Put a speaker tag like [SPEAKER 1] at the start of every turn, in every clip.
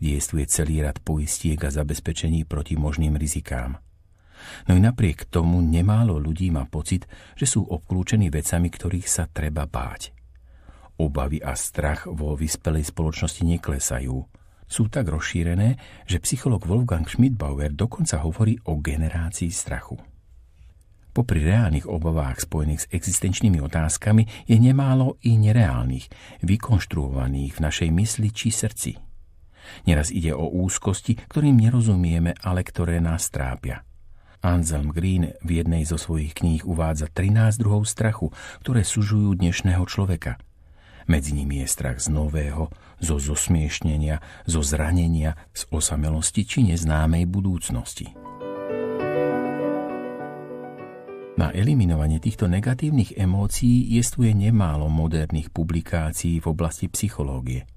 [SPEAKER 1] kde celý rad poistiek a zabezpečení proti možným rizikám. No i napriek tomu nemálo ľudí má pocit, že sú obklúčení vecami, ktorých sa treba báť. Obavy a strach vo vyspelej spoločnosti neklesajú. Sú tak rozšírené, že psycholog Wolfgang Schmidbauer dokonca hovorí o generácii strachu. Popri reálnych obavách spojených s existenčnými otázkami je nemálo i nereálnych, vykonštruovaných v našej mysli či srdci – Neraz ide o úzkosti, ktorým nerozumieme, ale ktoré nás trápia. Anselm Green v jednej zo svojich kníh uvádza 13 druhov strachu, ktoré sužujú dnešného človeka. Medzi nimi je strach z nového, zo zosmiešnenia, zo zranenia, z osamelosti či neznámej budúcnosti. Na eliminovanie týchto negatívnych emócií jestuje nemálo moderných publikácií v oblasti psychológie –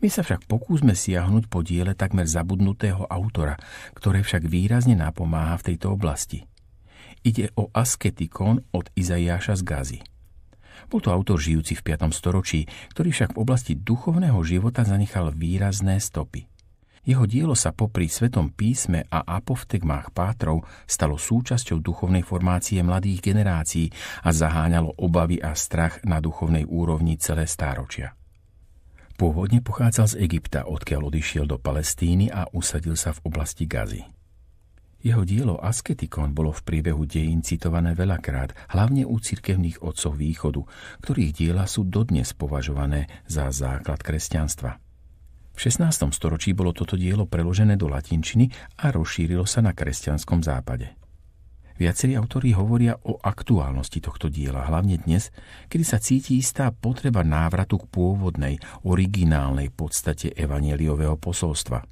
[SPEAKER 1] my sa však pokúsme siahnuť po diele takmer zabudnutého autora, ktoré však výrazne napomáha v tejto oblasti. Ide o asketikon od Izaiáša z Gazy. Bol to autor žijúci v 5. storočí, ktorý však v oblasti duchovného života zanechal výrazné stopy. Jeho dielo sa popri Svetom písme a apoftegmách pátrov stalo súčasťou duchovnej formácie mladých generácií a zaháňalo obavy a strach na duchovnej úrovni celé stáročia. Pôvodne pochádzal z Egypta, odkiaľ odišiel do Palestíny a usadil sa v oblasti Gazy. Jeho dielo Asketikon bolo v priebehu dejín citované veľakrát, hlavne u cirkevných otcov východu, ktorých diela sú dodnes považované za základ kresťanstva. V 16. storočí bolo toto dielo preložené do latinčiny a rozšírilo sa na kresťanskom západe. Viacerí autori hovoria o aktuálnosti tohto diela, hlavne dnes, kedy sa cíti istá potreba návratu k pôvodnej, originálnej podstate evanieliového posolstva.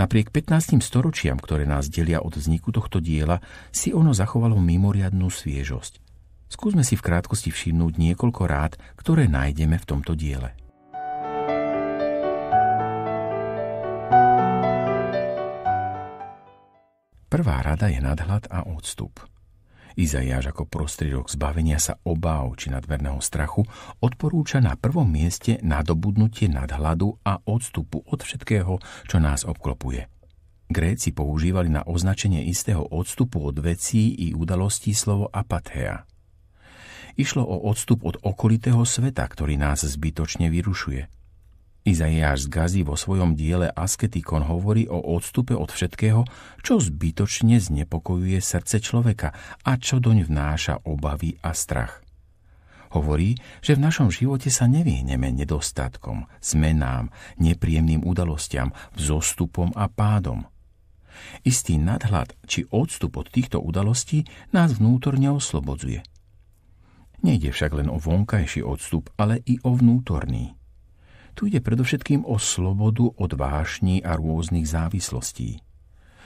[SPEAKER 1] Napriek 15. storočiam, ktoré nás delia od vzniku tohto diela, si ono zachovalo mimoriadnú sviežosť. Skúsme si v krátkosti všimnúť niekoľko rád, ktoré nájdeme v tomto diele. Prvá rada je nadhľad a odstup. Izaiáš ako prostriedok zbavenia sa obáv či nadmerného strachu odporúča na prvom mieste nadobudnutie nadhľadu a odstupu od všetkého, čo nás obklopuje. Gréci používali na označenie istého odstupu od vecí i udalostí slovo apathea. Išlo o odstup od okolitého sveta, ktorý nás zbytočne vyrušuje – Izaiáš z Gazi vo svojom diele Asketikon hovorí o odstupe od všetkého, čo zbytočne znepokojuje srdce človeka a čo doň vnáša obavy a strach. Hovorí, že v našom živote sa nevyhneme nedostatkom, zmenám, nepríjemným udalostiam, vzostupom a pádom – Istý nadhľad či odstup od týchto udalostí nás vnútorne oslobodzuje. Nejde však len o vonkajší odstup, ale i o vnútorný. Tu ide predovšetkým o slobodu od vášní a rôznych závislostí.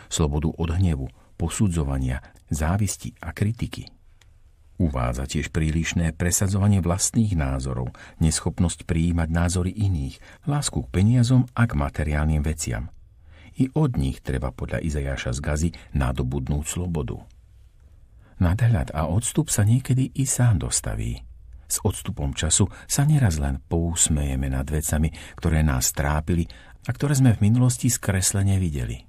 [SPEAKER 1] Slobodu od hnevu, posudzovania, závisti a kritiky. Uvádza tiež prílišné presadzovanie vlastných názorov, neschopnosť prijímať názory iných, lásku k peniazom a k materiálnym veciam. I od nich treba podľa Izajaša z Gazy nadobudnúť slobodu. Nadhľad a odstup sa niekedy i sám dostaví – s odstupom času sa neraz len pousmejeme nad vecami, ktoré nás trápili a ktoré sme v minulosti skreslene videli.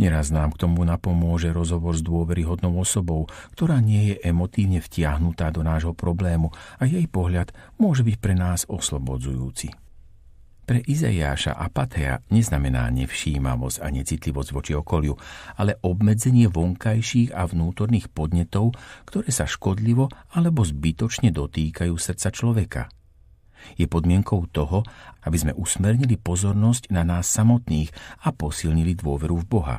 [SPEAKER 1] Neraz nám k tomu napomôže rozhovor s dôveryhodnou osobou, ktorá nie je emotívne vtiahnutá do nášho problému a jej pohľad môže byť pre nás oslobodzujúci. Pre Izajáša apatéa neznamená nevšímavosť a necitlivosť voči okoliu, ale obmedzenie vonkajších a vnútorných podnetov, ktoré sa škodlivo alebo zbytočne dotýkajú srdca človeka. Je podmienkou toho, aby sme usmernili pozornosť na nás samotných a posilnili dôveru v Boha.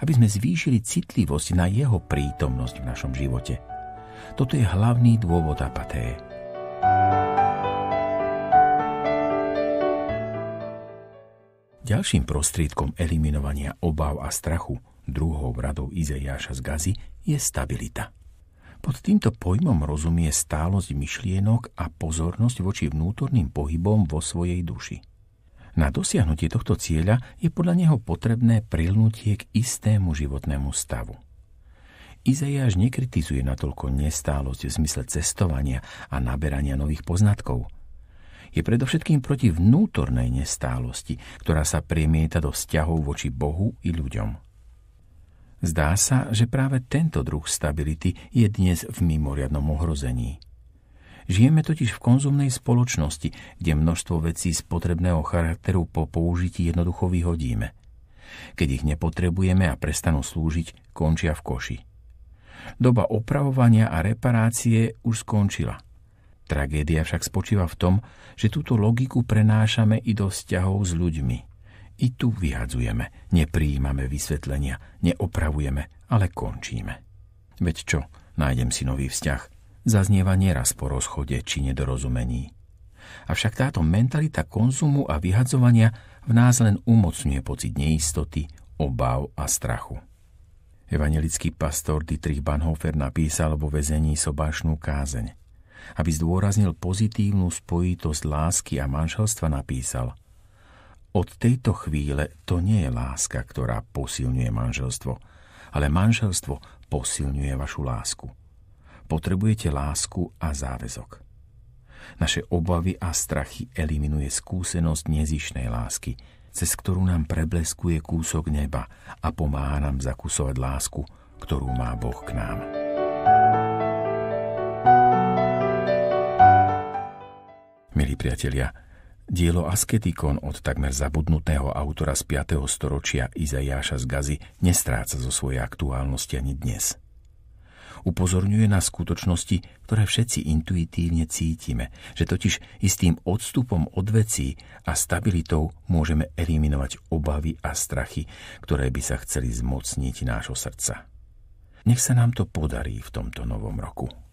[SPEAKER 1] Aby sme zvýšili citlivosť na jeho prítomnosť v našom živote. Toto je hlavný dôvod apatéa. thank you Ďalším prostriedkom eliminovania obáv a strachu druhou radou Izaiáša z Gazy je stabilita. Pod týmto pojmom rozumie stálosť myšlienok a pozornosť voči vnútorným pohybom vo svojej duši. Na dosiahnutie tohto cieľa je podľa neho potrebné prilnutie k istému životnému stavu. Izajáš nekritizuje natoľko nestálosť v zmysle cestovania a naberania nových poznatkov – je predovšetkým proti vnútornej nestálosti, ktorá sa priemieta do vzťahov voči Bohu i ľuďom. Zdá sa, že práve tento druh stability je dnes v mimoriadnom ohrození. Žijeme totiž v konzumnej spoločnosti, kde množstvo vecí z potrebného charakteru po použití jednoducho vyhodíme. Keď ich nepotrebujeme a prestanú slúžiť, končia v koši. Doba opravovania a reparácie už skončila – Tragédia však spočíva v tom, že túto logiku prenášame i do vzťahov s ľuďmi. I tu vyhadzujeme, nepríjmame vysvetlenia, neopravujeme, ale končíme. Veď čo, nájdem si nový vzťah. Zaznieva nieraz po rozchode či nedorozumení. Avšak táto mentalita konzumu a vyhadzovania v nás len umocňuje pocit neistoty, obav a strachu. Evangelický pastor Dietrich Banhofer napísal vo vezení sobášnú kázeň – aby zdôraznil pozitívnu spojitosť lásky a manželstva, napísal – od tejto chvíle to nie je láska, ktorá posilňuje manželstvo, ale manželstvo posilňuje vašu lásku. Potrebujete lásku a záväzok. Naše obavy a strachy eliminuje skúsenosť nezišnej lásky, cez ktorú nám prebleskuje kúsok neba a pomáha nám zakusovať lásku, ktorú má Boh k nám. priatelia. Dielo Asketikon od takmer zabudnutého autora z 5. storočia Izajáša z Gazy nestráca zo svojej aktuálnosti ani dnes. Upozorňuje na skutočnosti, ktoré všetci intuitívne cítime, že totiž istým odstupom od vecí a stabilitou môžeme eliminovať obavy a strachy, ktoré by sa chceli zmocniť nášho srdca. Nech sa nám to podarí v tomto novom roku.